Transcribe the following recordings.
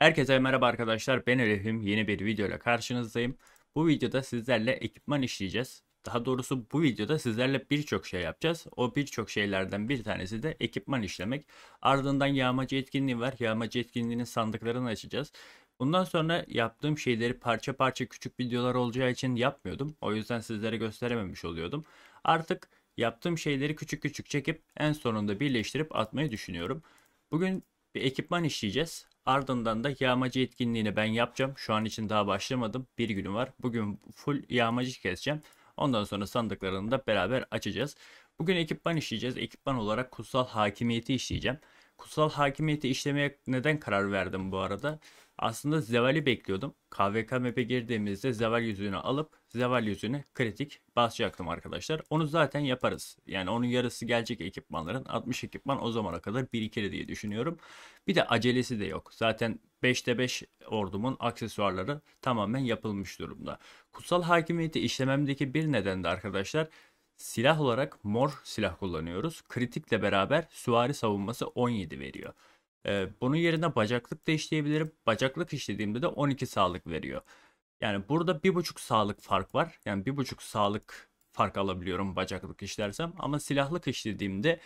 Herkese merhaba arkadaşlar ben Elif'im yeni bir videoyla karşınızdayım. Bu videoda sizlerle ekipman işleyeceğiz. Daha doğrusu bu videoda sizlerle birçok şey yapacağız. O birçok şeylerden bir tanesi de ekipman işlemek. Ardından yağmacı etkinliği var. Yağmacı etkinliğinin sandıklarını açacağız. Bundan sonra yaptığım şeyleri parça parça küçük videolar olacağı için yapmıyordum. O yüzden sizlere gösterememiş oluyordum. Artık yaptığım şeyleri küçük küçük çekip en sonunda birleştirip atmayı düşünüyorum. Bugün bir ekipman işleyeceğiz. Ardından da yağmacı etkinliğini ben yapacağım. Şu an için daha başlamadım. Bir günüm var. Bugün full yağmacı keseceğim. Ondan sonra sandıklarını da beraber açacağız. Bugün ekipman işleyeceğiz. Ekipman olarak kutsal hakimiyeti işleyeceğim. Kutsal hakimiyeti işlemeye neden karar verdim bu arada? Aslında Zeval'i bekliyordum. KVK map'e girdiğimizde Zeval yüzüğünü alıp Zevalyüzüne kritik basacaktım arkadaşlar. Onu zaten yaparız. Yani onun yarısı gelecek ekipmanların. 60 ekipman o zamana kadar birikir diye düşünüyorum. Bir de acelesi de yok. Zaten 5'te 5 ordumun aksesuarları tamamen yapılmış durumda. Kutsal hakimiyeti işlememdeki bir neden de arkadaşlar silah olarak mor silah kullanıyoruz. Kritikle beraber süvari savunması 17 veriyor. Ee, bunun yerine bacaklık da işleyebilirim. Bacaklık işlediğimde de 12 sağlık veriyor. Yani burada bir buçuk sağlık fark var. Yani bir buçuk sağlık fark alabiliyorum bacaklık işlersem. Ama silahlık işlediğimde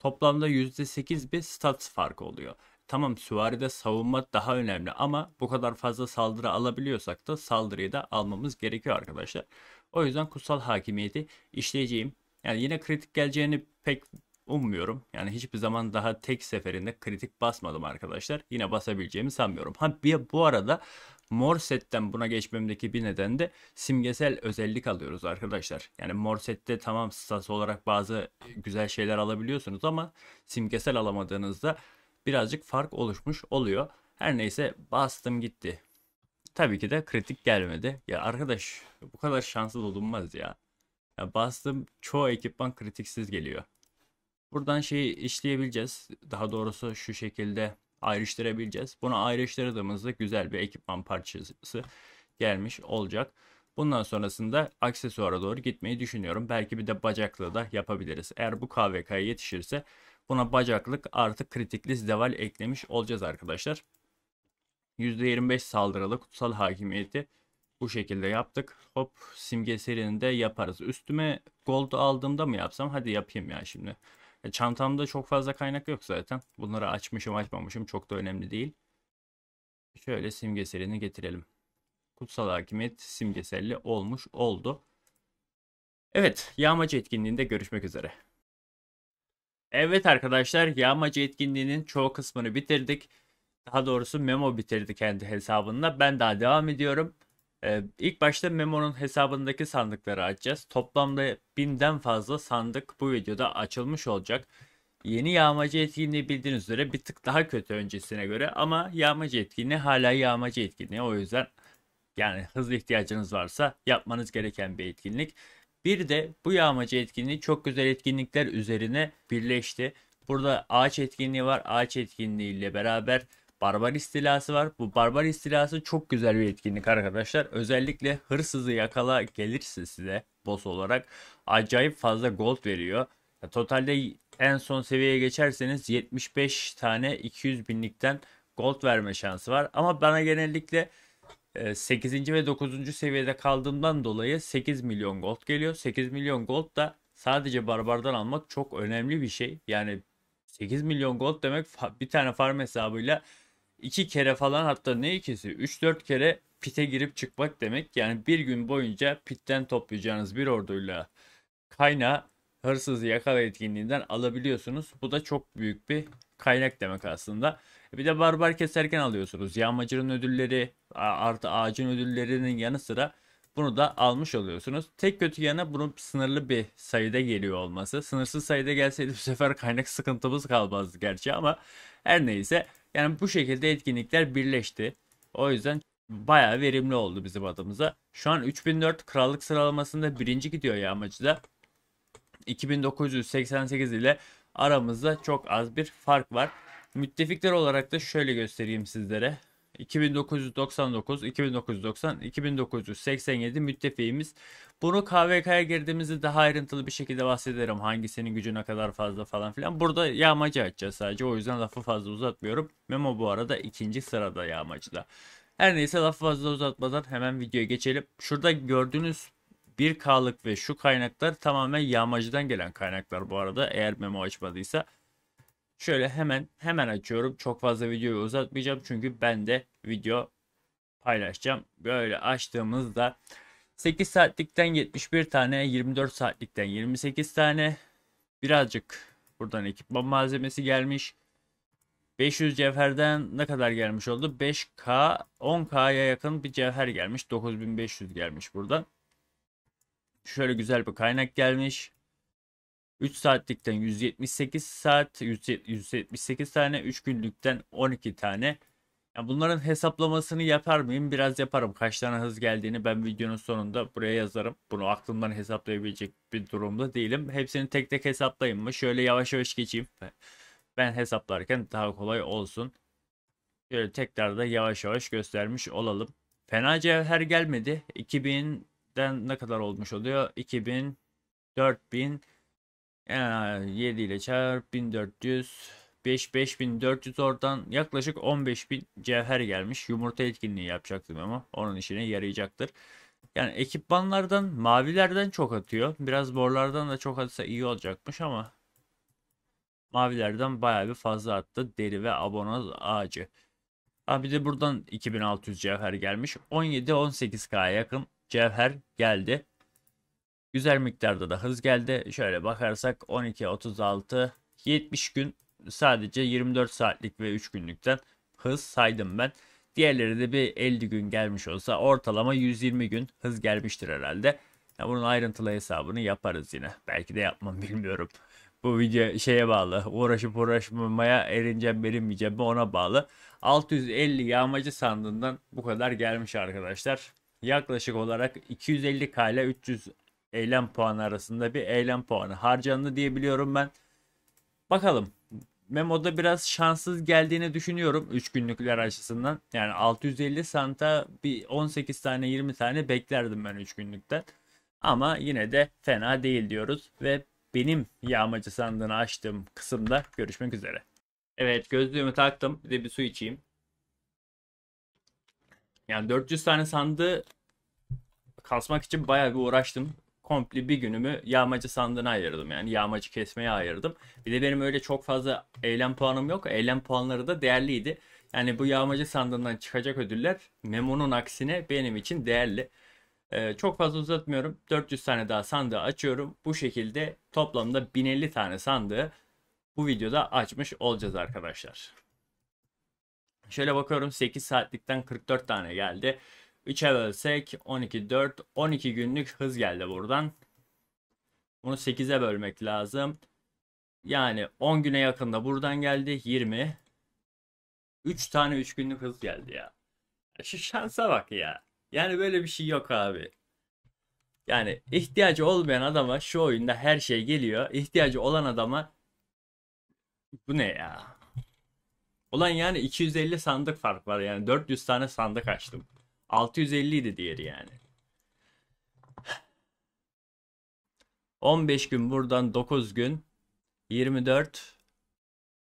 toplamda %8 bir stats farkı oluyor. Tamam süvaride savunma daha önemli ama bu kadar fazla saldırı alabiliyorsak da saldırıyı da almamız gerekiyor arkadaşlar. O yüzden kutsal hakimiyeti işleyeceğim. Yani yine kritik geleceğini pek ummuyorum. Yani hiçbir zaman daha tek seferinde kritik basmadım arkadaşlar. Yine basabileceğimi sanmıyorum. Ha bir bu arada Mor setten buna geçmemdeki bir neden de simgesel özellik alıyoruz arkadaşlar. Yani mor sette tamam stats olarak bazı güzel şeyler alabiliyorsunuz ama simgesel alamadığınızda birazcık fark oluşmuş oluyor. Her neyse bastım gitti. Tabii ki de kritik gelmedi. Ya arkadaş bu kadar şanslı olunmaz ya. ya bastım çoğu ekipman kritiksiz geliyor. Buradan şeyi işleyebileceğiz. Daha doğrusu şu şekilde ayrıştırabileceğiz. Bunu ayrıştırdığımızda güzel bir ekipman parçası gelmiş olacak. Bundan sonrasında aksesuara doğru gitmeyi düşünüyorum. Belki bir de bacaklı da yapabiliriz. Eğer bu KVK'ya yetişirse buna bacaklık artı kritikli deval eklemiş olacağız arkadaşlar. %25 saldırılı kutsal hakimiyeti bu şekilde yaptık. Hop simgesini de yaparız. Üstüme gold aldığımda mı yapsam? Hadi yapayım ya şimdi. E, çantamda çok fazla kaynak yok zaten. Bunları açmışım açmamışım çok da önemli değil. Şöyle simgeselini getirelim. Kutsal hakimiyet simgeselli olmuş oldu. Evet yağmacı etkinliğinde görüşmek üzere. Evet arkadaşlar yağmacı etkinliğinin çoğu kısmını bitirdik. Daha doğrusu memo bitirdi kendi hesabında. Ben daha devam ediyorum. Ee, ilk başta Memo'nun hesabındaki sandıkları açacağız. Toplamda 1000'den fazla sandık bu videoda açılmış olacak. Yeni yağmacı etkinliği bildiğiniz üzere bir tık daha kötü öncesine göre ama yağmacı etkinliği hala yağmacı etkinliği. O yüzden yani hızlı ihtiyacınız varsa yapmanız gereken bir etkinlik. Bir de bu yağmacı etkinliği çok güzel etkinlikler üzerine birleşti. Burada ağaç etkinliği var. Ağaç etkinliği ile beraber barbar istilası var. Bu barbar istilası çok güzel bir etkinlik arkadaşlar. Özellikle hırsızı yakala gelirse size boss olarak acayip fazla gold veriyor. Totalde en son seviyeye geçerseniz 75 tane 200 binlikten gold verme şansı var. Ama bana genellikle 8. E, ve 9. seviyede kaldığımdan dolayı 8 milyon gold geliyor. 8 milyon gold da sadece barbardan almak çok önemli bir şey. Yani 8 milyon gold demek bir tane farm hesabıyla iki kere falan hatta ne ikisi 3-4 kere pite girip çıkmak demek. Yani bir gün boyunca pitten toplayacağınız bir orduyla kaynağı hırsızı yakala etkinliğinden alabiliyorsunuz. Bu da çok büyük bir kaynak demek aslında. Bir de barbar keserken alıyorsunuz. Yağmacının ödülleri artı ağacın ödüllerinin yanı sıra bunu da almış oluyorsunuz. Tek kötü yanı bunun sınırlı bir sayıda geliyor olması. Sınırsız sayıda gelseydi bu sefer kaynak sıkıntımız kalmazdı gerçi ama her neyse yani bu şekilde etkinlikler birleşti. O yüzden baya verimli oldu bizim adımıza. Şu an 3004 krallık sıralamasında birinci gidiyor yağmacı 2988 ile aramızda çok az bir fark var. Müttefikler olarak da şöyle göstereyim sizlere. 2999, 2990, 2987 müttefiğimiz. Bunu KVK'ya girdiğimizde daha ayrıntılı bir şekilde bahsederim. Hangisinin gücü ne kadar fazla falan filan. Burada yağmacı açacağız sadece. O yüzden lafı fazla uzatmıyorum. Memo bu arada ikinci sırada yağmacıda. Her neyse lafı fazla uzatmadan hemen videoya geçelim. Şurada gördüğünüz 1K'lık ve şu kaynaklar tamamen yağmacıdan gelen kaynaklar bu arada. Eğer memo açmadıysa Şöyle hemen hemen açıyorum. Çok fazla videoyu uzatmayacağım çünkü ben de video paylaşacağım. Böyle açtığımızda 8 saatlikten 71 tane, 24 saatlikten 28 tane. Birazcık buradan ekipman malzemesi gelmiş. 500 cevherden ne kadar gelmiş oldu? 5K, 10K'ya yakın bir cevher gelmiş. 9500 gelmiş buradan. Şöyle güzel bir kaynak gelmiş. 3 saatlikten 178 saat, 178 tane, 3 günlükten 12 tane. Yani bunların hesaplamasını yapar mıyım? Biraz yaparım. Kaç tane hız geldiğini ben videonun sonunda buraya yazarım. Bunu aklımdan hesaplayabilecek bir durumda değilim. Hepsini tek tek hesaplayayım mı? Şöyle yavaş yavaş geçeyim. Ben hesaplarken daha kolay olsun. Şöyle tekrar da yavaş yavaş göstermiş olalım. Fena cevher gelmedi. 2000'den ne kadar olmuş oluyor? 2000, 4000, yani 7 ile çarp 1400 5 5400 oradan yaklaşık 15000 cevher gelmiş. Yumurta etkinliği yapacaktım ama onun işine yarayacaktır. Yani ekipmanlardan mavilerden çok atıyor. Biraz borlardan da çok atsa iyi olacakmış ama mavilerden bayağı bir fazla attı. Deri ve abonoz ağacı. Ha bir de buradan 2600 cevher gelmiş. 17 18 k yakın cevher geldi. Güzel miktarda da hız geldi. Şöyle bakarsak 12-36 70 gün sadece 24 saatlik ve 3 günlükten hız saydım ben. Diğerleri de bir 50 gün gelmiş olsa ortalama 120 gün hız gelmiştir herhalde. Ya bunun ayrıntılı hesabını yaparız yine. Belki de yapmam bilmiyorum. Bu video şeye bağlı. Uğraşıp uğraşmamaya erineceğim erinmeyeceğim mi ona bağlı. 650 yağmacı sandığından bu kadar gelmiş arkadaşlar. Yaklaşık olarak 250K ile 300 eylem puanı arasında bir eylem puanı harcandı diyebiliyorum ben. Bakalım. Memo'da biraz şanssız geldiğini düşünüyorum 3 günlükler açısından. Yani 650 santa bir 18 tane 20 tane beklerdim ben 3 günlükte Ama yine de fena değil diyoruz ve benim yağmacı sandığını açtığım kısımda görüşmek üzere. Evet gözlüğümü taktım. Bir de bir su içeyim. Yani 400 tane sandığı kasmak için bayağı bir uğraştım komple bir günümü yağmacı sandığına ayırdım. Yani yağmacı kesmeye ayırdım. Bir de benim öyle çok fazla eylem puanım yok. Eylem puanları da değerliydi. Yani bu yağmacı sandığından çıkacak ödüller Memo'nun aksine benim için değerli. Ee, çok fazla uzatmıyorum. 400 tane daha sandığı açıyorum. Bu şekilde toplamda 1050 tane sandığı bu videoda açmış olacağız arkadaşlar. Şöyle bakıyorum 8 saatlikten 44 tane geldi. 3'e bölsek 12 4 12 günlük hız geldi buradan. Bunu 8'e bölmek lazım. Yani 10 güne yakında buradan geldi 20. 3 tane 3 günlük hız geldi ya. Şu şansa bak ya. Yani böyle bir şey yok abi. Yani ihtiyacı olmayan adama şu oyunda her şey geliyor. İhtiyacı olan adama bu ne ya? Ulan yani 250 sandık fark var yani 400 tane sandık açtım. 650 idi diğeri yani. 15 gün buradan 9 gün 24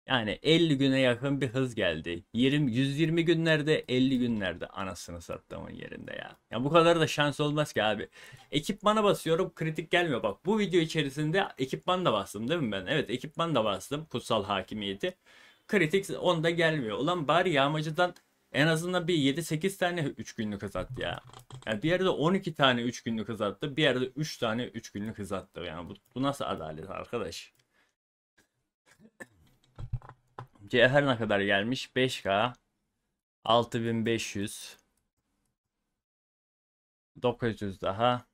yani 50 güne yakın bir hız geldi. 20 120 günlerde 50 günlerde anasını sattığımın yerinde ya. Ya bu kadar da şans olmaz ki abi. Ekipmana basıyorum kritik gelmiyor. Bak bu video içerisinde ekipman da bastım değil mi ben? Evet ekipman da bastım kutsal hakimiyeti. Kritik onda gelmiyor. Ulan bari yağmacıdan en azından bir 7-8 tane 3 günlük hız attı ya. Yani bir yerde 12 tane 3 günlük hız attı. Bir yerde 3 tane 3 günlük hız attı. Yani bu, bu nasıl adalet arkadaş? Cevher ne kadar gelmiş? 5K 6500 900 daha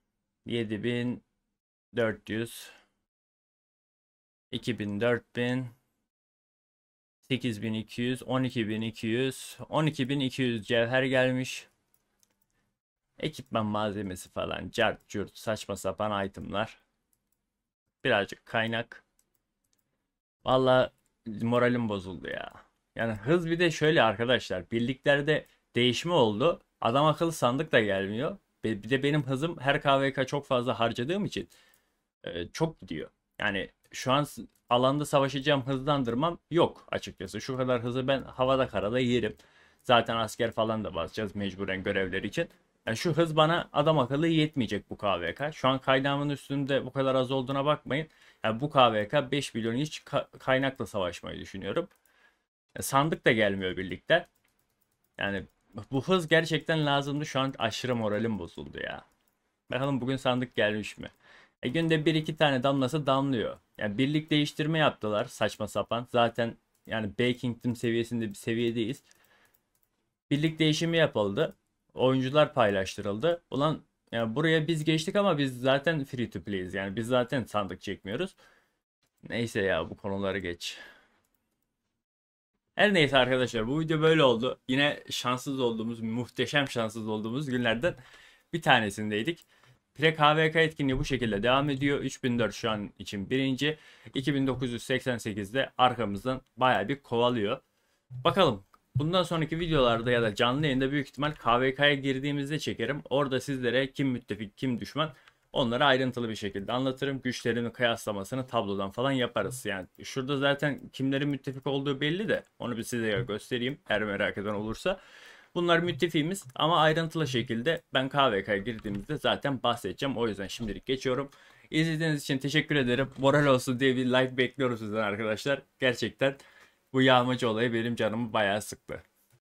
7400 2000 4000 8200, 12200, 12200 cevher gelmiş. Ekipman malzemesi falan, cart cürt, saçma sapan itemlar. Birazcık kaynak. Valla moralim bozuldu ya. Yani hız bir de şöyle arkadaşlar. Birliklerde değişme oldu. Adam akıllı sandık da gelmiyor. Bir de benim hızım her KVK çok fazla harcadığım için e, çok gidiyor. Yani şu an alanda savaşacağım hızlandırmam yok açıkçası. Şu kadar hızı ben havada karada yerim. Zaten asker falan da basacağız mecburen görevler için. Yani şu hız bana adam akıllı yetmeyecek bu KVK. Şu an kaynağımın üstünde bu kadar az olduğuna bakmayın. Yani bu KVK 5 milyon hiç kaynakla savaşmayı düşünüyorum. Yani sandık da gelmiyor birlikte. Yani bu hız gerçekten lazımdı. Şu an aşırı moralim bozuldu ya. Bakalım bugün sandık gelmiş mi? E, günde bir iki tane damlası damlıyor. Yani birlik değiştirme yaptılar saçma sapan. Zaten yani Bakington seviyesinde bir seviyedeyiz. Birlik değişimi yapıldı. Oyuncular paylaştırıldı. Ulan yani buraya biz geçtik ama biz zaten free to play'iz. Yani biz zaten sandık çekmiyoruz. Neyse ya bu konuları geç. Her neyse arkadaşlar bu video böyle oldu. Yine şanssız olduğumuz, muhteşem şanssız olduğumuz günlerden bir tanesindeydik. Plek HVK etkinliği bu şekilde devam ediyor. 3004 şu an için birinci. 2988'de arkamızdan baya bir kovalıyor. Bakalım bundan sonraki videolarda ya da canlı yayında büyük ihtimal KVK'ya girdiğimizde çekerim. Orada sizlere kim müttefik kim düşman onları ayrıntılı bir şekilde anlatırım. Güçlerini kıyaslamasını tablodan falan yaparız. Yani şurada zaten kimlerin müttefik olduğu belli de onu bir size göstereyim Her merak eden olursa. Bunlar müttefiğimiz ama ayrıntılı şekilde ben KVK'ya girdiğimizde zaten bahsedeceğim. O yüzden şimdilik geçiyorum. İzlediğiniz için teşekkür ederim. Moral olsun diye bir like bekliyoruz sizden arkadaşlar. Gerçekten bu yağmacı olayı benim canımı bayağı sıktı.